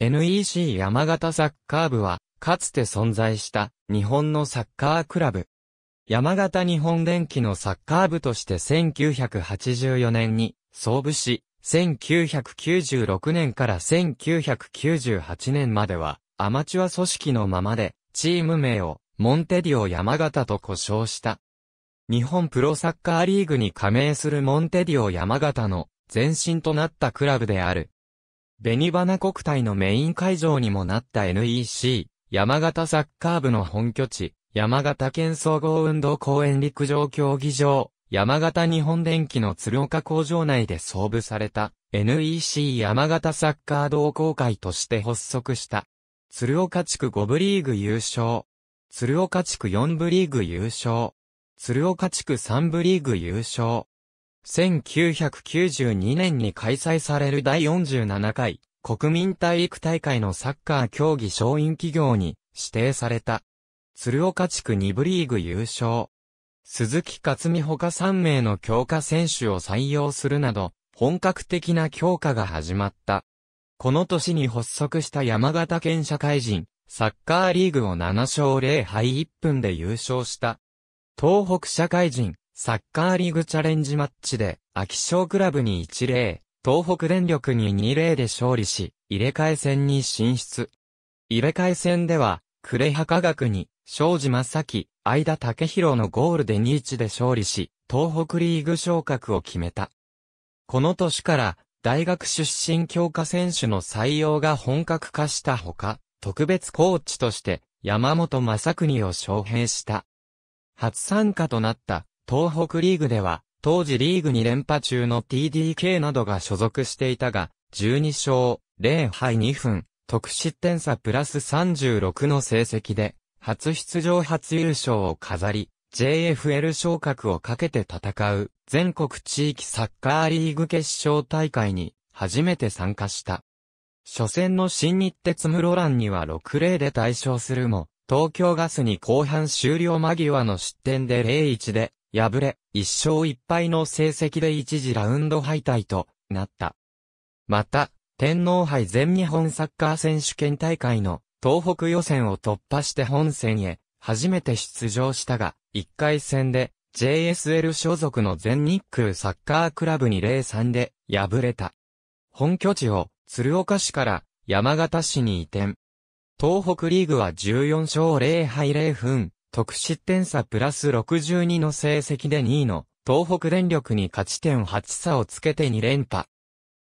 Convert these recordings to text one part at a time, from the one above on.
NEC 山形サッカー部は、かつて存在した日本のサッカークラブ。山形日本電機のサッカー部として1984年に創部し、1996年から1998年まではアマチュア組織のままでチーム名をモンテディオ山形と呼称した。日本プロサッカーリーグに加盟するモンテディオ山形の前身となったクラブである。ベニバナ国体のメイン会場にもなった NEC、山形サッカー部の本拠地、山形県総合運動公園陸上競技場、山形日本電機の鶴岡工場内で創部された NEC 山形サッカー同好会として発足した。鶴岡地区5部リーグ優勝。鶴岡地区4部リーグ優勝。鶴岡地区3部リーグ優勝。1992年に開催される第47回国民体育大会のサッカー競技商員企業に指定された。鶴岡地区2部リーグ優勝。鈴木克美他3名の強化選手を採用するなど、本格的な強化が始まった。この年に発足した山形県社会人、サッカーリーグを7勝0敗1分で優勝した。東北社会人、サッカーリーグチャレンジマッチで、秋翔クラブに1例、東北電力に2例で勝利し、入れ替え戦に進出。入れ替え戦では、呉羽科学に、庄司正樹、相田武宏のゴールで2-1で勝利し、東北リーグ昇格を決めた。この年から、大学出身強化選手の採用が本格化したほか、特別コーチとして、山本正国を招聘した。初参加となった東北リーグでは、当時リーグ2連覇中の TDK などが所属していたが、12勝、0敗2分、得失点差プラス36の成績で、初出場初優勝を飾り、JFL 昇格をかけて戦う、全国地域サッカーリーグ決勝大会に、初めて参加した。初戦の新日鉄室蘭には6-0で対勝するも、東京ガスに後半終了間際の失点で0-1で敗れ、一勝一敗の成績で一時ラウンド敗退となった。また、天皇杯全日本サッカー選手権大会の東北予選を突破して本戦へ初めて出場したが、1回戦で JSL 所属の全日空サッカークラブに0-3で敗れた。本拠地を鶴岡市から山形市に移転。東北リーグは14勝0敗0分、得失点差プラス62の成績で2位の東北電力に勝ち点8差をつけて2連覇。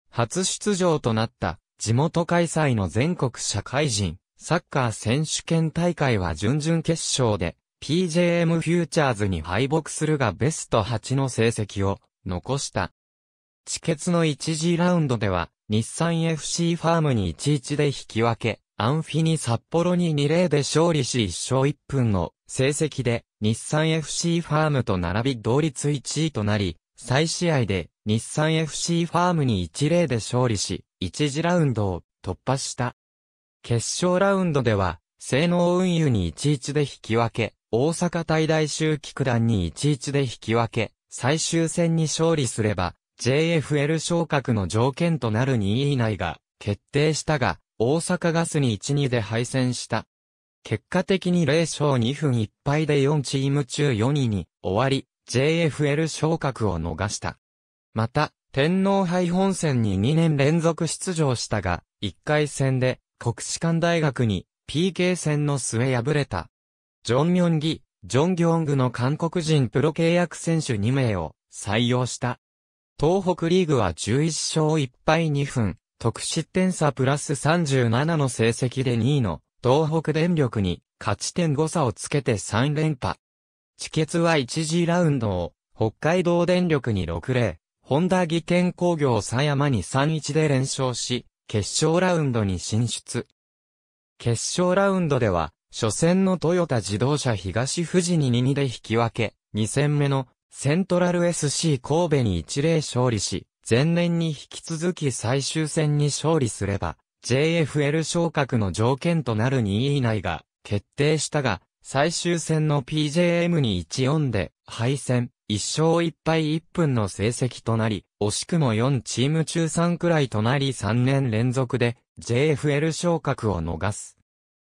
初出場となった地元開催の全国社会人サッカー選手権大会は準々決勝で PJM フューチャーズに敗北するがベスト8の成績を残した。地決の1次ラウンドでは日産 FC ファームに1-1で引き分け、アンフィニ札幌に2例で勝利し1勝1分の成績で日産 FC ファームと並び同率1位となり、再試合で日産 FC ファームに1例で勝利し、1次ラウンドを突破した。決勝ラウンドでは、性能運輸に11で引き分け、大阪大大周期九段に11で引き分け、最終戦に勝利すれば、JFL 昇格の条件となる2位以内が決定したが、大阪ガスに1-2で敗戦した。結果的に0勝2分1敗で4チーム中4位に終わり、JFL 昇格を逃した。また、天皇杯本戦に2年連続出場したが、1回戦で国士舘大学に PK 戦の末敗れた。ジョンミョンギ、ジョンギョングの韓国人プロ契約選手2名を採用した。東北リーグは11勝1敗2分、得失点差プラス37の成績で2位の東北電力に勝ち点誤差をつけて3連覇。地決は1次ラウンドを北海道電力に6例、ホンダ技研工業佐山に3-1で連勝し、決勝ラウンドに進出。決勝ラウンドでは、初戦のトヨタ自動車東富士に2-2で引き分け、2戦目のセントラル SC 神戸に1-0勝利し、前年に引き続き最終戦に勝利すれば、JFL 昇格の条件となる2位以内が決定したが、最終戦の PJM に1-4で敗戦、1勝1敗1分の成績となり、惜しくも4チーム中3くらいとなり3年連続で JFL 昇格を逃す。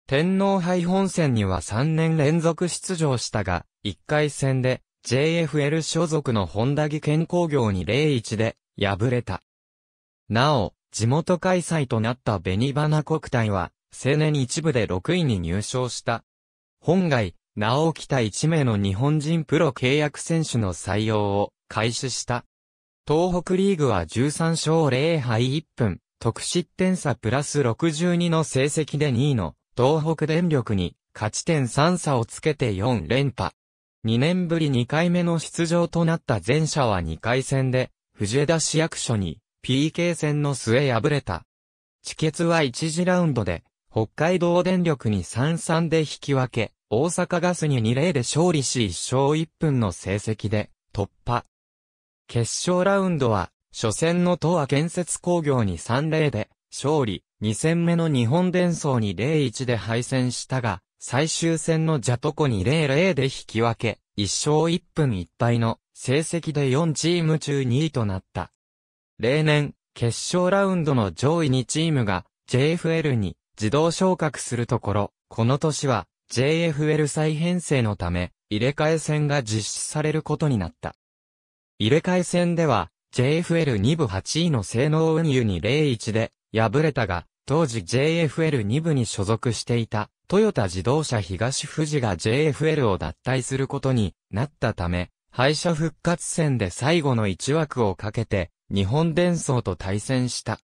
天皇杯本戦には3年連続出場したが、1回戦で JFL 所属の本田技研工業に0-1で敗れた。なお、地元開催となった紅花国体は、青年一部で6位に入賞した。本来、をきた1名の日本人プロ契約選手の採用を開始した。東北リーグは13勝0敗1分、得失点差プラス62の成績で2位の東北電力に勝ち点3差をつけて4連覇。2年ぶり2回目の出場となった前者は2回戦で藤枝市役所に PK 戦の末敗れた。地決は1次ラウンドで、北海道電力に3-3で引き分け、大阪ガスに2-0で勝利し1勝1分の成績で突破。決勝ラウンドは、初戦の東亜建設工業に3-0で勝利、2戦目の日本電装に0-1で敗戦したが、最終戦のジャトコに0-0で引き分け、1勝1分1敗の成績で4チーム中2位となった。例年、決勝ラウンドの上位2チームが JFL に自動昇格するところ、この年は JFL 再編成のため入れ替え戦が実施されることになった。入れ替え戦では JFL2 部8位の性能運輸に0-1で敗れたが、当時 JFL2 部に所属していたトヨタ自動車東富士が JFL を脱退することになったため、敗者復活戦で最後の1枠をかけて、日本伝送と対戦した。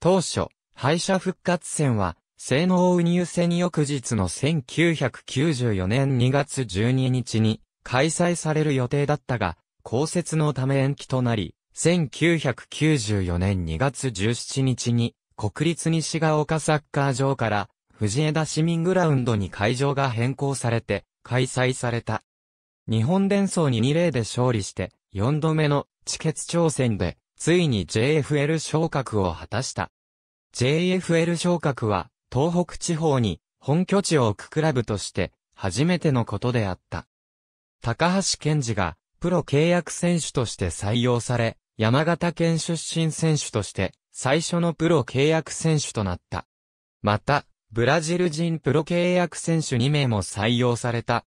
当初、敗者復活戦は、性能入に翌日の1994年2月12日に開催される予定だったが、公設のため延期となり、1994年2月17日に国立西が丘サッカー場から藤枝市民グラウンドに会場が変更されて開催された。日本伝送に2例で勝利して、4度目の地決挑戦で、ついに JFL 昇格を果たした。JFL 昇格は、東北地方に本拠地を置くクラブとして、初めてのことであった。高橋健二が、プロ契約選手として採用され、山形県出身選手として、最初のプロ契約選手となった。また、ブラジル人プロ契約選手2名も採用された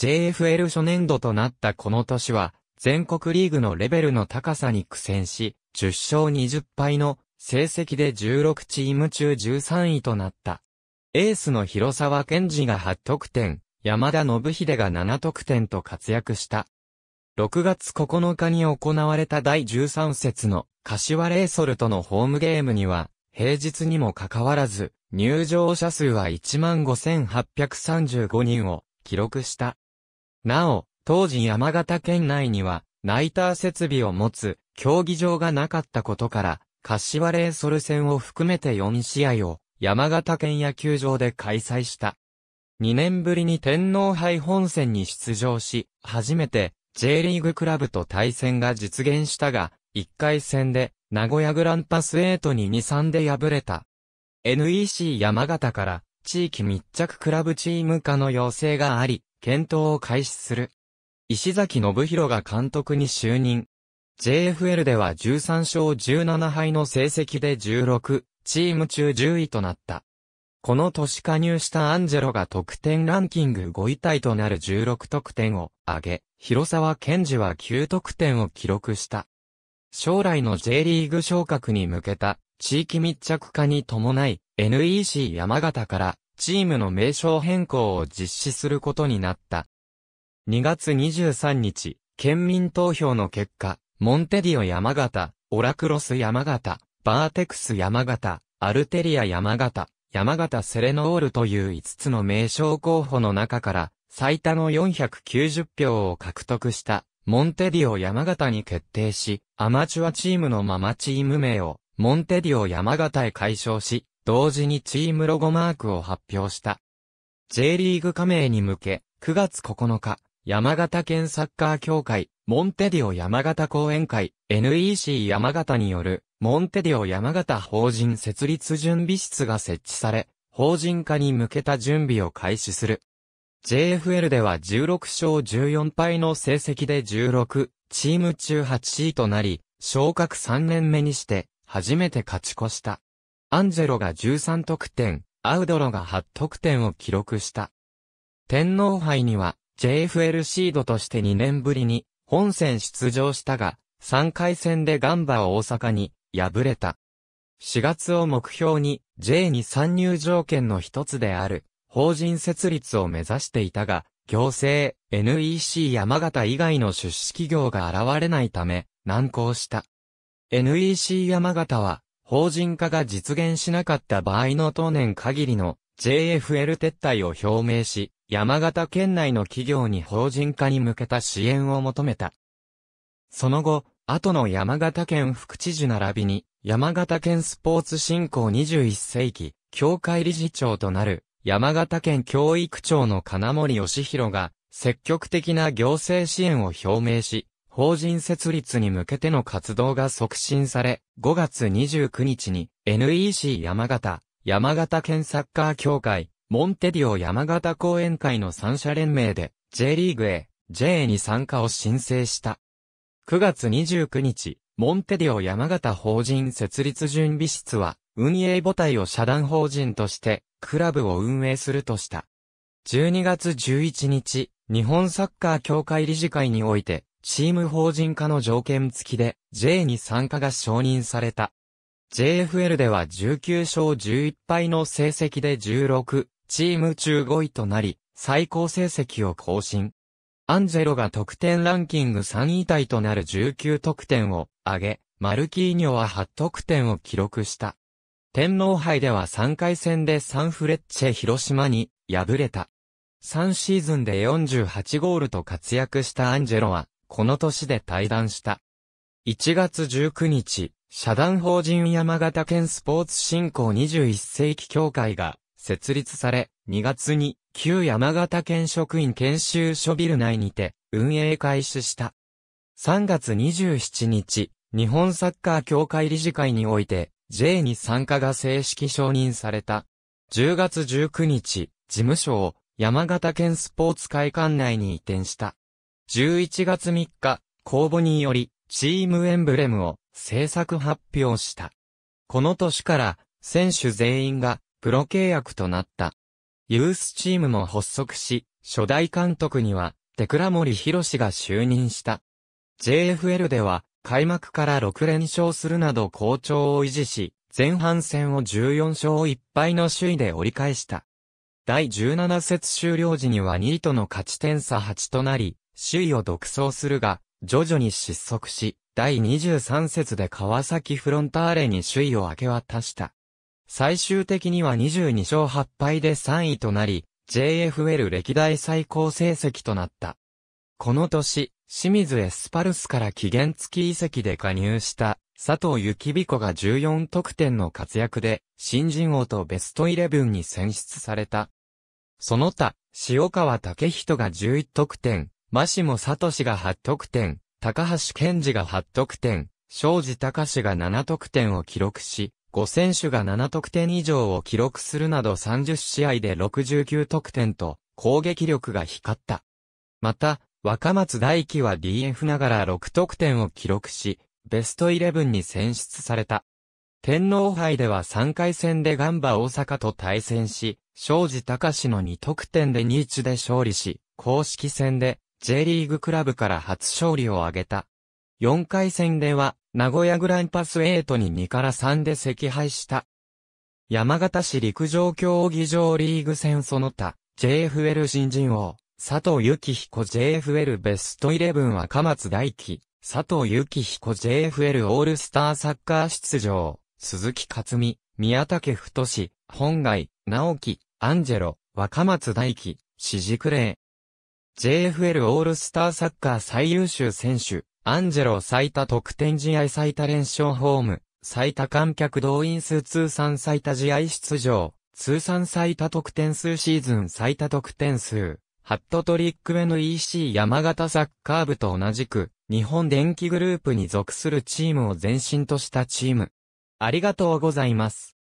JFL 初年度となったこの年は、全国リーグのレベルの高さに苦戦し、10勝20敗の成績で16チーム中13位となった。エースの広沢健二が8得点、山田信秀が7得点と活躍した。6月9日に行われた第13節の柏レイソルとのホームゲームには、平日にもかかわらず、入場者数は15,835人を記録した。なお、当時山形県内には、ナイター設備を持つ、競技場がなかったことから、柏レイソル戦を含めて4試合を、山形県野球場で開催した。2年ぶりに天皇杯本戦に出場し、初めて J リーグクラブと対戦が実現したが、1回戦で名古屋グランパス8に2-3で敗れた。NEC 山形から地域密着クラブチーム化の要請があり、検討を開始する。石崎信弘が監督に就任。JFL では13勝17敗の成績で16、チーム中10位となった。この年加入したアンジェロが得点ランキング5位タイとなる16得点を挙げ、広沢健二は9得点を記録した。将来の J リーグ昇格に向けた地域密着化に伴い、NEC 山形からチームの名称変更を実施することになった。2月23日、県民投票の結果、モンテディオ山形、オラクロス山形、バーテクス山形、アルテリア山形、山形セレノールという5つの名称候補の中から、最多の490票を獲得した、モンテディオ山形に決定し、アマチュアチームのままチーム名を、モンテディオ山形へ解消し、同時にチームロゴマークを発表した。J リーグ加盟に向け、9月9日、山形県サッカー協会、モンテディオ山形講演会、NEC 山形による、モンテディオ山形法人設立準備室が設置され、法人化に向けた準備を開始する。JFL では16勝14敗の成績で16、チーム中8位となり、昇格3年目にして、初めて勝ち越した。アンジェロが13得点、アウドロが8得点を記録した。天皇杯には JFL シードとして2年ぶりに本戦出場したが、3回戦でガンバを大阪に敗れた。4月を目標に J に参入条件の一つである法人設立を目指していたが、行政、NEC 山形以外の出資企業が現れないため難航した。NEC 山形は法人化が実現しなかった場合の当年限りの JFL 撤退を表明し、山形県内の企業に法人化に向けた支援を求めた。その後、後の山形県副知事並びに、山形県スポーツ振興21世紀、協会理事長となる、山形県教育長の金森義弘が、積極的な行政支援を表明し、法人設立に向けての活動が促進され、5月29日に NEC 山形、山形県サッカー協会、モンテディオ山形講演会の3者連名で J リーグへ J に参加を申請した。9月29日、モンテディオ山形法人設立準備室は、運営母体を社団法人として、クラブを運営するとした。12月11日、日本サッカー協会理事会において、チーム法人化の条件付きで J に参加が承認された。JFL では19勝11敗の成績で16、チーム中5位となり、最高成績を更新。アンジェロが得点ランキング3位体となる19得点を上げ、マルキーニョは8得点を記録した。天皇杯では3回戦でサンフレッチェ広島に敗れた。3シーズンで48ゴールと活躍したアンジェロは、この年で退団した。1月19日、社団法人山形県スポーツ振興21世紀協会が設立され、2月に旧山形県職員研修所ビル内にて運営開始した。3月27日、日本サッカー協会理事会において J に参加が正式承認された。10月19日、事務所を山形県スポーツ会館内に移転した。11月3日、公募により、チームエンブレムを制作発表した。この年から、選手全員がプロ契約となった。ユースチームも発足し、初代監督には、テクラ森博士が就任した。JFL では、開幕から6連勝するなど好調を維持し、前半戦を14勝1敗の首位で折り返した。第17節終了時には2位との勝ち点差8となり、首位を独走するが、徐々に失速し、第23節で川崎フロンターレに首位を明け渡した。最終的には22勝8敗で3位となり、JFL 歴代最高成績となった。この年、清水エスパルスから期限付き移籍で加入した佐藤幸彦が14得点の活躍で新人王とベストイレブンに選出された。その他、塩川武人が11得点、真下シが8得点、高橋健二が8得点、庄司隆が7得点を記録し、5選手が7得点以上を記録するなど30試合で69得点と攻撃力が光った。また、若松大輝は DF ながら6得点を記録し、ベスト11に選出された。天皇杯では3回戦でガンバ大阪と対戦し、庄司隆の2得点で2-1で勝利し、公式戦で J リーグクラブから初勝利を挙げた。4回戦では、名古屋グランパス8に2から3で惜敗した。山形市陸上競技場リーグ戦その他、JFL 新人王、佐藤幸彦 JFL ベスト11若松大輝、佐藤幸彦 JFL オールスターサッカー出場、鈴木克美、宮武太志、本外、直樹、アンジェロ、若松大輝、しクレれ JFL オールスターサッカー最優秀選手、アンジェロ最多得点試合最多連勝ホーム、最多観客動員数通算最多試合出場、通算最多得点数シーズン最多得点数、ハットトリック NEC 山形サッカー部と同じく、日本電気グループに属するチームを前身としたチーム。ありがとうございます。